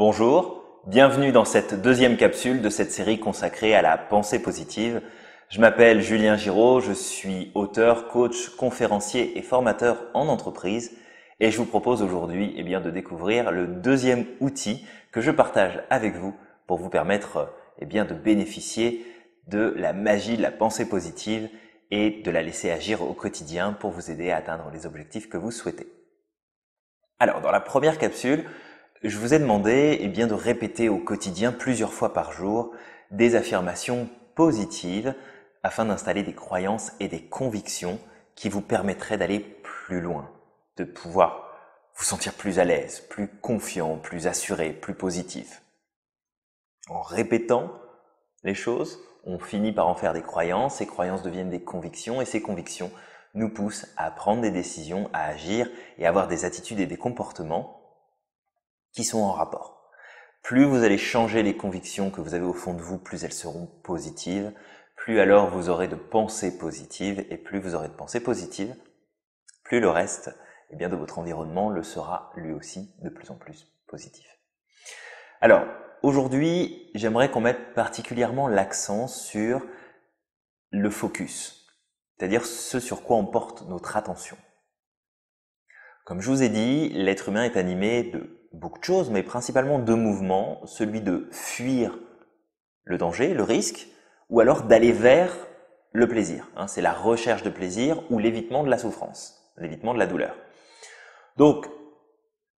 Bonjour, bienvenue dans cette deuxième capsule de cette série consacrée à la pensée positive. Je m'appelle Julien Giraud, je suis auteur, coach, conférencier et formateur en entreprise et je vous propose aujourd'hui eh bien, de découvrir le deuxième outil que je partage avec vous pour vous permettre eh bien, de bénéficier de la magie de la pensée positive et de la laisser agir au quotidien pour vous aider à atteindre les objectifs que vous souhaitez. Alors, dans la première capsule, je vous ai demandé eh bien, de répéter au quotidien plusieurs fois par jour des affirmations positives afin d'installer des croyances et des convictions qui vous permettraient d'aller plus loin, de pouvoir vous sentir plus à l'aise, plus confiant, plus assuré, plus positif. En répétant les choses, on finit par en faire des croyances, ces croyances deviennent des convictions et ces convictions nous poussent à prendre des décisions, à agir et à avoir des attitudes et des comportements qui sont en rapport. Plus vous allez changer les convictions que vous avez au fond de vous, plus elles seront positives, plus alors vous aurez de pensées positives, et plus vous aurez de pensées positives, plus le reste eh bien, de votre environnement le sera lui aussi de plus en plus positif. Alors, aujourd'hui, j'aimerais qu'on mette particulièrement l'accent sur le focus, c'est-à-dire ce sur quoi on porte notre attention. Comme je vous ai dit, l'être humain est animé de beaucoup de choses, mais principalement deux mouvements, celui de fuir le danger, le risque, ou alors d'aller vers le plaisir. Hein. c'est la recherche de plaisir ou l'évitement de la souffrance, l'évitement de la douleur. Donc,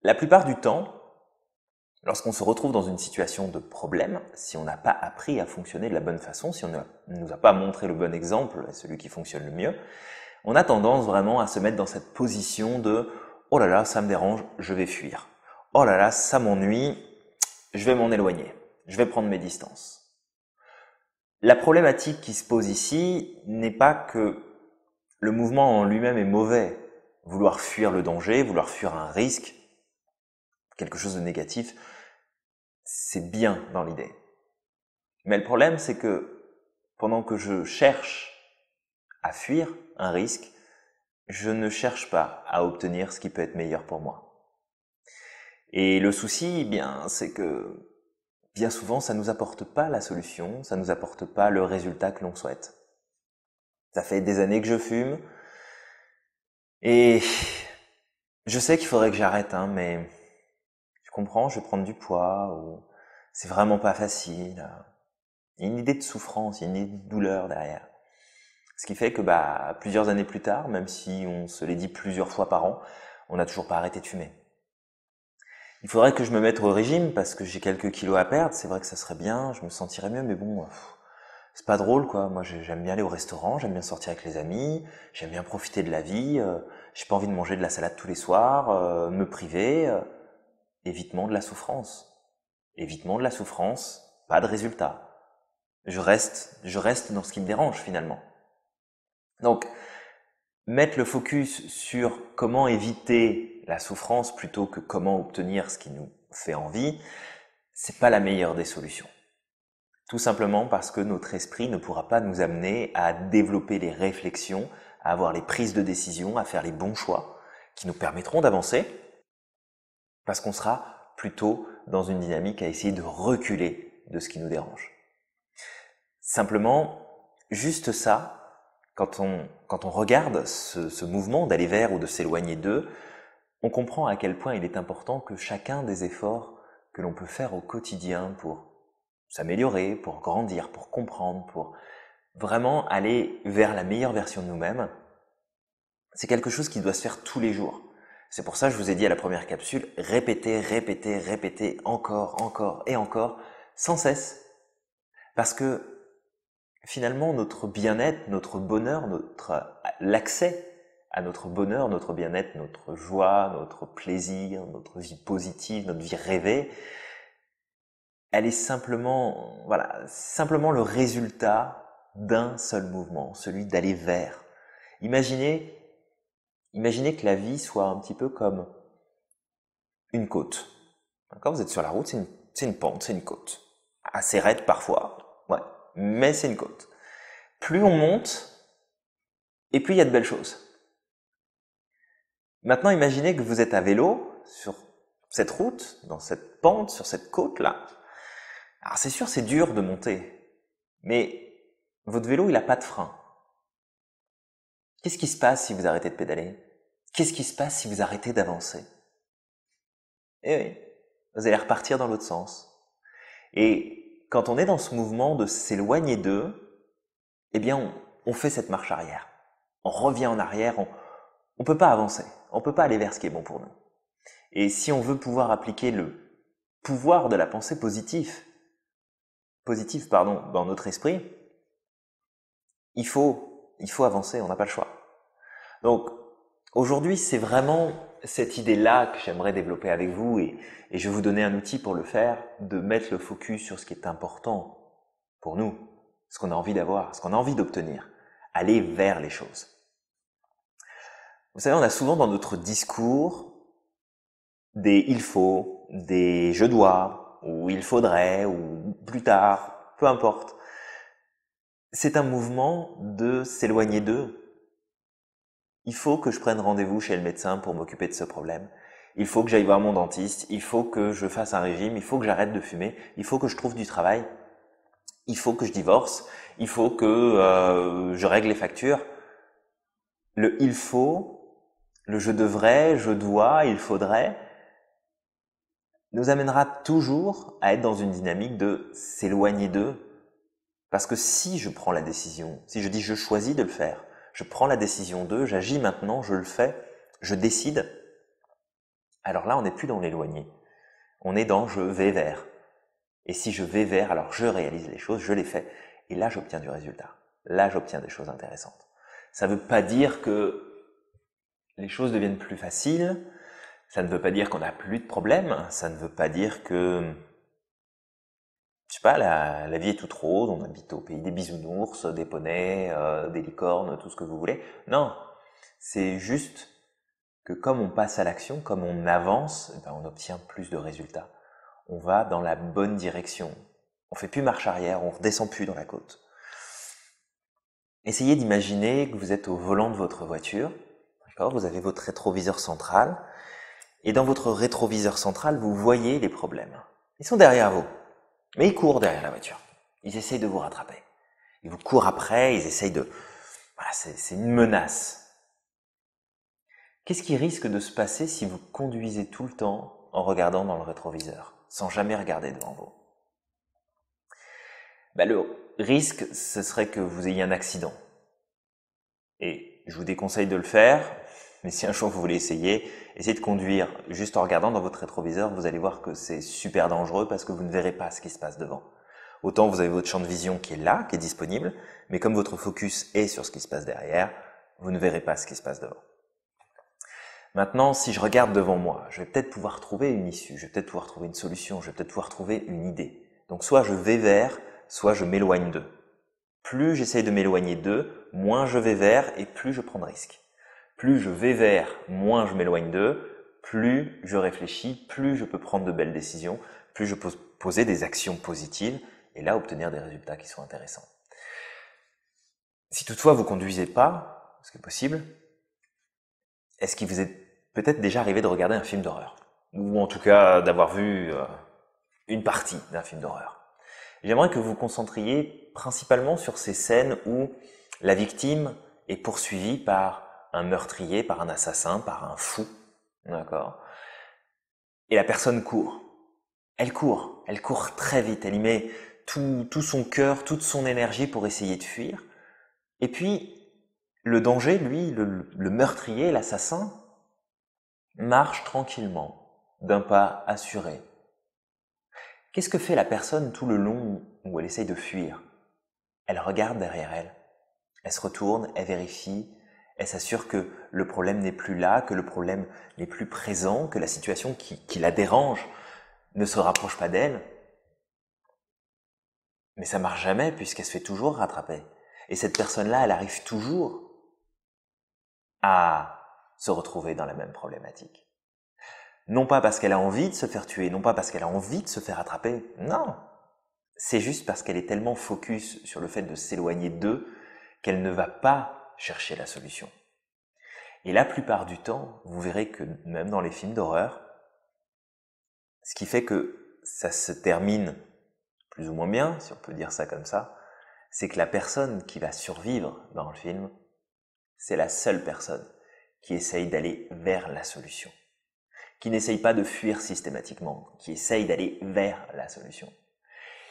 la plupart du temps, lorsqu'on se retrouve dans une situation de problème, si on n'a pas appris à fonctionner de la bonne façon, si on ne nous a pas montré le bon exemple, celui qui fonctionne le mieux, on a tendance vraiment à se mettre dans cette position de ⁇ oh là là, ça me dérange, je vais fuir ⁇ Oh là là, ça m'ennuie, je vais m'en éloigner, je vais prendre mes distances. La problématique qui se pose ici n'est pas que le mouvement en lui-même est mauvais. Vouloir fuir le danger, vouloir fuir un risque, quelque chose de négatif, c'est bien dans l'idée. Mais le problème, c'est que pendant que je cherche à fuir un risque, je ne cherche pas à obtenir ce qui peut être meilleur pour moi. Et le souci, eh bien, c'est que bien souvent, ça ne nous apporte pas la solution, ça ne nous apporte pas le résultat que l'on souhaite. Ça fait des années que je fume, et je sais qu'il faudrait que j'arrête, hein, mais tu comprends, je vais prendre du poids, ou c'est vraiment pas facile. Hein. Il y a une idée de souffrance, il y a une idée de douleur derrière. Ce qui fait que bah, plusieurs années plus tard, même si on se l'est dit plusieurs fois par an, on n'a toujours pas arrêté de fumer. Il faudrait que je me mette au régime parce que j'ai quelques kilos à perdre. C'est vrai que ça serait bien, je me sentirais mieux, mais bon, c'est pas drôle quoi. Moi, j'aime bien aller au restaurant, j'aime bien sortir avec les amis, j'aime bien profiter de la vie. Euh, j'ai pas envie de manger de la salade tous les soirs, euh, me priver. Euh, évitement de la souffrance. Évitement de la souffrance, pas de résultat. Je reste, je reste dans ce qui me dérange finalement. Donc, mettre le focus sur comment éviter la souffrance plutôt que comment obtenir ce qui nous fait envie, c'est pas la meilleure des solutions. Tout simplement parce que notre esprit ne pourra pas nous amener à développer les réflexions, à avoir les prises de décision, à faire les bons choix qui nous permettront d'avancer, parce qu'on sera plutôt dans une dynamique à essayer de reculer de ce qui nous dérange. Simplement, juste ça, quand on, quand on regarde ce, ce mouvement d'aller vers ou de s'éloigner d'eux, on comprend à quel point il est important que chacun des efforts que l'on peut faire au quotidien pour s'améliorer, pour grandir, pour comprendre, pour vraiment aller vers la meilleure version de nous-mêmes, c'est quelque chose qui doit se faire tous les jours. C'est pour ça que je vous ai dit à la première capsule, répétez, répétez, répétez encore, encore et encore, sans cesse. Parce que finalement notre bien-être, notre bonheur, notre l'accès à notre bonheur, notre bien-être, notre joie, notre plaisir, notre vie positive, notre vie rêvée, elle est simplement voilà, simplement le résultat d'un seul mouvement, celui d'aller vers. Imaginez imaginez que la vie soit un petit peu comme une côte. Quand Vous êtes sur la route, c'est une pente, c'est une côte. Assez raide parfois, mais c'est une côte. Plus on monte, et plus il y a de belles choses. Maintenant, imaginez que vous êtes à vélo sur cette route, dans cette pente, sur cette côte-là. Alors c'est sûr, c'est dur de monter, mais votre vélo, il n'a pas de frein. Qu'est-ce qui se passe si vous arrêtez de pédaler Qu'est-ce qui se passe si vous arrêtez d'avancer Eh oui, vous allez repartir dans l'autre sens. Et quand on est dans ce mouvement de s'éloigner d'eux, eh bien, on, fait cette marche arrière. On revient en arrière, on ne peut pas avancer, on ne peut pas aller vers ce qui est bon pour nous. Et si on veut pouvoir appliquer le pouvoir de la pensée positive, positive pardon, dans notre esprit, il faut, il faut avancer, on n'a pas le choix. Donc aujourd'hui, c'est vraiment cette idée-là que j'aimerais développer avec vous et, je vais vous donner un outil pour le faire, de mettre le focus sur ce qui est important pour nous, ce qu'on a envie d'avoir, ce qu'on a envie d'obtenir, aller vers les choses. Vous savez, on a souvent dans notre discours des il faut, des je dois, ou il faudrait, ou plus tard, peu importe. C'est un mouvement de s'éloigner d'eux, il faut que je prenne rendez-vous chez le médecin pour m'occuper de ce problème. Il faut que j'aille voir mon dentiste, il faut que je fasse un régime, il faut que j'arrête de fumer, il faut que je trouve du travail, il faut que je divorce, il faut que euh, je règle les factures. Le il faut, le je devrais, je dois, il faudrait, nous amènera toujours à être dans une dynamique de s'éloigner d'eux. Parce que si je prends la décision, si je dis je choisis de le faire, je prends la décision deux, j'agis maintenant, je le fais, je décide. Alors là, on n'est plus dans l'éloigné. On est dans je vais vers. Et si je vais vers, alors je réalise les choses, je les fais. Et là, j'obtiens du résultat. Là, j'obtiens des choses intéressantes. Ça ne veut pas dire que les choses deviennent plus faciles. Ça ne veut pas dire qu'on n'a plus de problèmes. Ça ne veut pas dire que je sais pas, la, vie est toute rose, on habite au pays des bisounours, des poneys, euh, des licornes, tout ce que vous voulez. Non, c'est juste que comme on passe à l'action, comme on avance, eh ben, on obtient plus de résultats. On va dans la bonne direction. On fait plus marche arrière, on redescend plus dans la côte. Essayez d'imaginer que vous êtes au volant de votre voiture, vous avez votre rétroviseur central, et dans votre rétroviseur central, vous voyez les problèmes. Ils sont derrière vous. Mais ils courent derrière la voiture. Ils essayent de vous rattraper. Ils vous courent après, ils essayent de... Voilà, c'est une menace. Qu'est-ce qui risque de se passer si vous conduisez tout le temps en regardant dans le rétroviseur, sans jamais regarder devant vous bah, Le risque, ce serait que vous ayez un accident. Et je vous déconseille de le faire, mais si un jour vous voulez essayer, essayez de conduire juste en regardant dans votre rétroviseur, vous allez voir que c'est super dangereux parce que vous ne verrez pas ce qui se passe devant. Autant vous avez votre champ de vision qui est là, qui est disponible, mais comme votre focus est sur ce qui se passe derrière, vous ne verrez pas ce qui se passe devant. Maintenant, si je regarde devant moi, je vais peut-être pouvoir trouver une issue, je vais peut-être pouvoir trouver une solution, je vais peut-être pouvoir trouver une idée. Donc soit je vais vers, soit je m'éloigne d'eux. Plus j'essaye de m'éloigner d'eux, moins je vais vers et plus je prends de risques plus je vais vers, moins je m'éloigne d'eux, plus je réfléchis, plus je peux prendre de belles décisions, plus je peux poser des actions positives et là obtenir des résultats qui sont intéressants. Si toutefois vous conduisez pas, ce qui est possible, est-ce qu'il vous est peut-être déjà arrivé de regarder un film d'horreur Ou en tout cas d'avoir vu euh, une partie d'un film d'horreur J'aimerais que vous vous concentriez principalement sur ces scènes où la victime est poursuivie par un meurtrier, par un assassin, par un fou, d'accord Et la personne court. Elle court, elle court très vite, elle y met tout, son cœur, toute son énergie pour essayer de fuir. Et puis, le danger, lui, le, le meurtrier, l'assassin, marche tranquillement, d'un pas assuré. Qu'est-ce que fait la personne tout le long où elle essaye de fuir Elle regarde derrière elle, elle se retourne, elle vérifie, elle s'assure que le problème n'est plus là, que le problème n'est plus présent, que la situation qui, la dérange ne se rapproche pas d'elle. Mais ça marche jamais puisqu'elle se fait toujours rattraper. Et cette personne-là, elle arrive toujours à se retrouver dans la même problématique. Non pas parce qu'elle a envie de se faire tuer, non pas parce qu'elle a envie de se faire attraper, non. C'est juste parce qu'elle est tellement focus sur le fait de s'éloigner d'eux qu'elle ne va pas chercher la solution. Et la plupart du temps, vous verrez que même dans les films d'horreur, ce qui fait que ça se termine plus ou moins bien, si on peut dire ça comme ça, c'est que la personne qui va survivre dans le film, c'est la seule personne qui essaye d'aller vers la solution, qui n'essaye pas de fuir systématiquement, qui essaye d'aller vers la solution.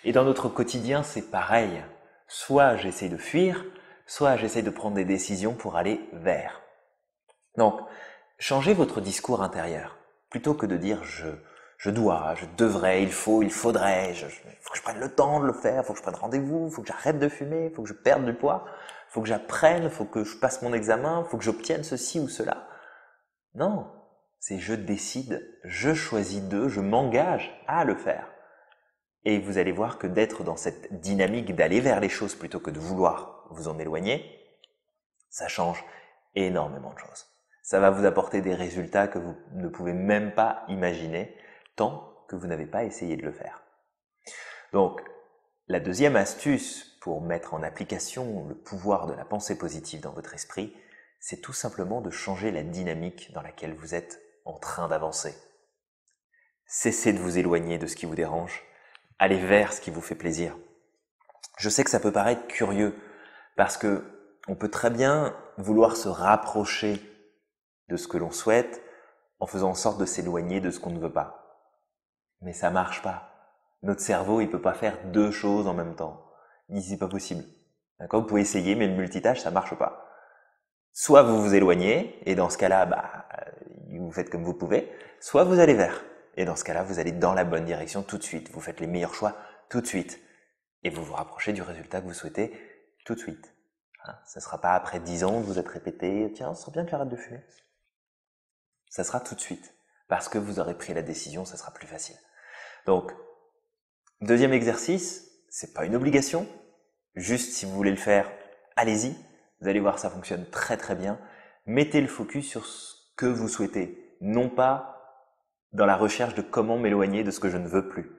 Et dans notre quotidien, c'est pareil. Soit j'essaie de fuir, soit j'essaye de prendre des décisions pour aller vers. Donc, changez votre discours intérieur. Plutôt que de dire je, je dois, je devrais, il faut, il faudrait, il faut que je prenne le temps de le faire, il faut que je prenne rendez-vous, il faut que j'arrête de fumer, il faut que je perde du poids, il faut que j'apprenne, il faut que je passe mon examen, il faut que j'obtienne ceci ou cela. Non, c'est je décide, je choisis de, je m'engage à le faire. Et vous allez voir que d'être dans cette dynamique d'aller vers les choses plutôt que de vouloir vous en éloignez, ça change énormément de choses. Ça va vous apporter des résultats que vous ne pouvez même pas imaginer tant que vous n'avez pas essayé de le faire. Donc, la deuxième astuce pour mettre en application le pouvoir de la pensée positive dans votre esprit, c'est tout simplement de changer la dynamique dans laquelle vous êtes en train d'avancer. Cessez de vous éloigner de ce qui vous dérange, allez vers ce qui vous fait plaisir. Je sais que ça peut paraître curieux parce que on peut très bien vouloir se rapprocher de ce que l'on souhaite en faisant en sorte de s'éloigner de ce qu'on ne veut pas. Mais ça ne marche pas. Notre cerveau, il peut pas faire deux choses en même temps. C'est pas possible. D'accord Vous pouvez essayer, mais le multitâche, ça marche pas. Soit vous vous éloignez, et dans ce cas-là, bah, vous faites comme vous pouvez, soit vous allez vers. Et dans ce cas-là, vous allez dans la bonne direction tout de suite. Vous faites les meilleurs choix tout de suite. Et vous vous rapprochez du résultat que vous souhaitez tout de suite. ce ne sera pas après 10 ans que vous êtes répété, tiens, ça serait bien que j'arrête de fumer. Ça sera tout de suite, parce que vous aurez pris la décision, ça sera plus facile. Donc, deuxième exercice, c'est pas une obligation, juste si vous voulez le faire, allez-y, vous allez voir, ça fonctionne très très bien. Mettez le focus sur ce que vous souhaitez, non pas dans la recherche de comment m'éloigner de ce que je ne veux plus.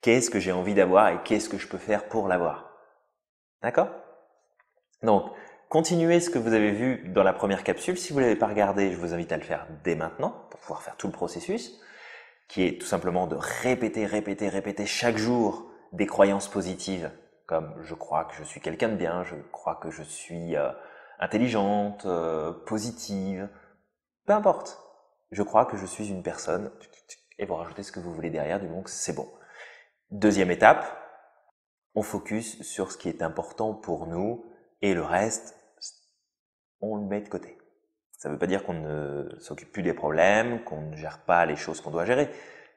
Qu'est-ce que j'ai envie d'avoir et qu'est-ce que je peux faire pour l'avoir D'accord Donc, continuez ce que vous avez vu dans la première capsule. Si vous ne l'avez pas regardé, je vous invite à le faire dès maintenant pour pouvoir faire tout le processus, qui est tout simplement de répéter, répéter, répéter chaque jour des croyances positives, comme je crois que je suis quelqu'un de bien, je crois que je suis euh, intelligente, euh, positive, peu importe. Je crois que je suis une personne, et vous rajoutez ce que vous voulez derrière, du moins que c'est bon. Deuxième étape, on focus sur ce qui est important pour nous et le reste, on le met de côté. Ça ne veut pas dire qu'on ne s'occupe plus des problèmes, qu'on ne gère pas les choses qu'on doit gérer.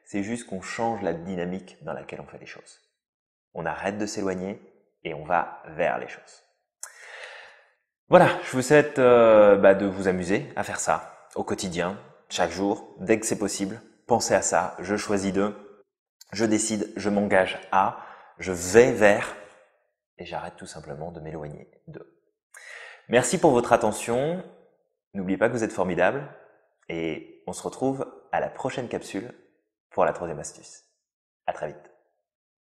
C'est juste qu'on change la dynamique dans laquelle on fait les choses. On arrête de s'éloigner et on va vers les choses. Voilà, je vous souhaite euh, bah, de vous amuser à faire ça au quotidien, chaque jour, dès que c'est possible. Pensez à ça, je choisis de, je décide, je m'engage à je vais vers et j'arrête tout simplement de m'éloigner d'eux. Merci pour votre attention. N'oubliez pas que vous êtes formidable et on se retrouve à la prochaine capsule pour la troisième astuce. À très vite.